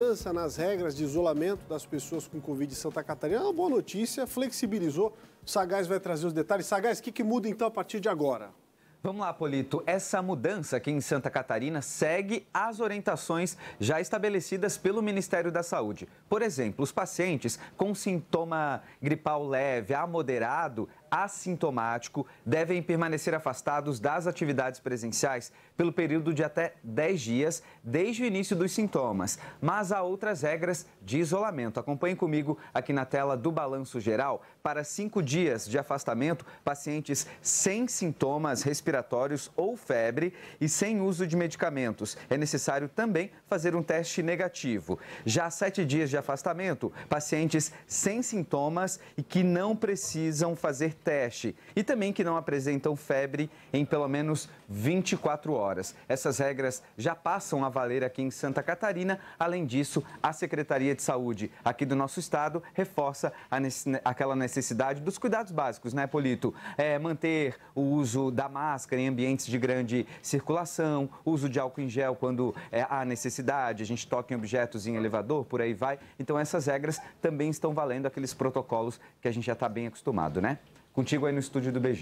mudança nas regras de isolamento das pessoas com Covid em Santa Catarina. É uma boa notícia, flexibilizou. O Sagaz vai trazer os detalhes. Sagaz, o que, que muda então a partir de agora? Vamos lá, Polito. Essa mudança aqui em Santa Catarina segue as orientações já estabelecidas pelo Ministério da Saúde. Por exemplo, os pacientes com sintoma gripal leve a moderado assintomático devem permanecer afastados das atividades presenciais pelo período de até 10 dias desde o início dos sintomas, mas há outras regras de isolamento. Acompanhe comigo aqui na tela do Balanço Geral. Para cinco dias de afastamento, pacientes sem sintomas respiratórios ou febre e sem uso de medicamentos. É necessário também fazer um teste negativo. Já sete dias de afastamento, pacientes sem sintomas e que não precisam fazer teste e também que não apresentam febre em pelo menos 24 horas. Essas regras já passam a valer aqui em Santa Catarina. Além disso, a Secretaria de Saúde aqui do nosso estado reforça a, aquela necessidade dos cuidados básicos, né, Polito? É, manter o uso da máscara em ambientes de grande circulação, uso de álcool em gel quando é, há necessidade, a gente toca em objetos em elevador, por aí vai. Então, essas regras também estão valendo aqueles protocolos que a gente já está bem acostumado, né? contigo aí no estúdio do BG.